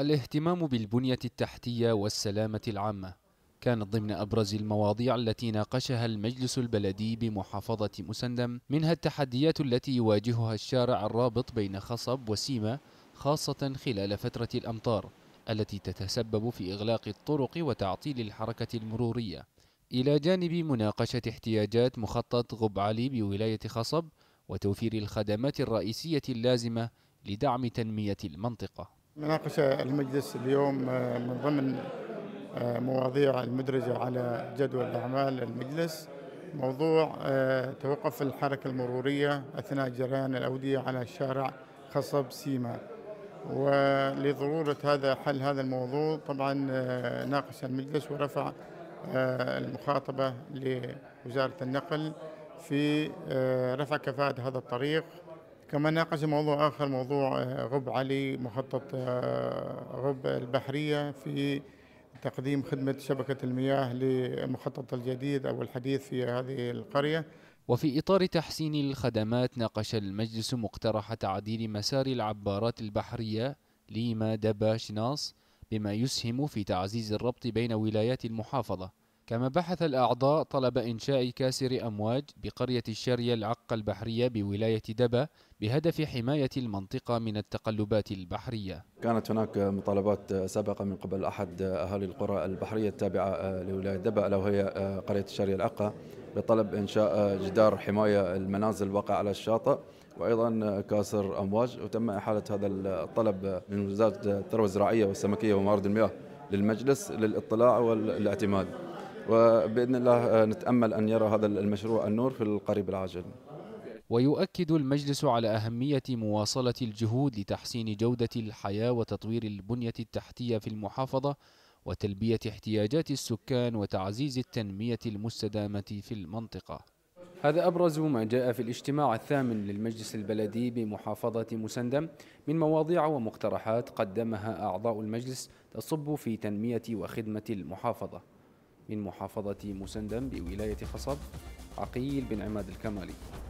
الاهتمام بالبنية التحتية والسلامة العامة كانت ضمن أبرز المواضيع التي ناقشها المجلس البلدي بمحافظة مسندم منها التحديات التي يواجهها الشارع الرابط بين خصب وسيمة خاصة خلال فترة الأمطار التي تتسبب في إغلاق الطرق وتعطيل الحركة المرورية إلى جانب مناقشة احتياجات مخطط غب علي بولاية خصب وتوفير الخدمات الرئيسية اللازمة لدعم تنمية المنطقة مناقشة المجلس اليوم آه، من ضمن آه، مواضيع المدرجة على جدول أعمال المجلس موضوع آه، توقف الحركة المرورية أثناء جريان الأودية على شارع خصب سيما ولضرورة هذا حل هذا الموضوع طبعا ناقش المجلس ورفع المخاطبة لوزارة النقل في رفع كفاءة هذا الطريق كما ناقش موضوع آخر موضوع آه، غب علي مخطط آه، غب البحرية في تقديم خدمة شبكة المياه للمخطط الجديد أو الحديث في هذه القرية وفي إطار تحسين الخدمات ناقش المجلس مقترح تعديل مسار العبارات البحرية ليما دبا شناص بما يسهم في تعزيز الربط بين ولايات المحافظة كما بحث الأعضاء طلب إنشاء كاسر أمواج بقرية الشارية العقة البحرية بولاية دبا بهدف حماية المنطقة من التقلبات البحرية كانت هناك مطالبات سابقة من قبل أحد أهالي القرى البحرية التابعة لولاية دبا ألا وهي قرية الشارية العقة بطلب إنشاء جدار حماية المنازل الواقع على الشاطئ وايضا كاسر امواج وتم احاله هذا الطلب من وزاره الثروه الزراعيه والسمكيه وموارد المياه للمجلس للاطلاع والاعتماد وباذن الله آه، نتامل ان يرى هذا المشروع النور في القريب العاجل ويؤكد المجلس على أهمية مواصلة الجهود لتحسين جودة الحياة وتطوير البنية التحتية في المحافظة وتلبية احتياجات السكان وتعزيز التنمية المستدامة في المنطقة هذا أبرز ما جاء في الاجتماع الثامن للمجلس البلدي بمحافظة مسندم من مواضيع ومقترحات قدمها أعضاء المجلس تصب في تنمية وخدمة المحافظة من محافظة مسندم بولاية خصب عقيل بن عماد الكمالي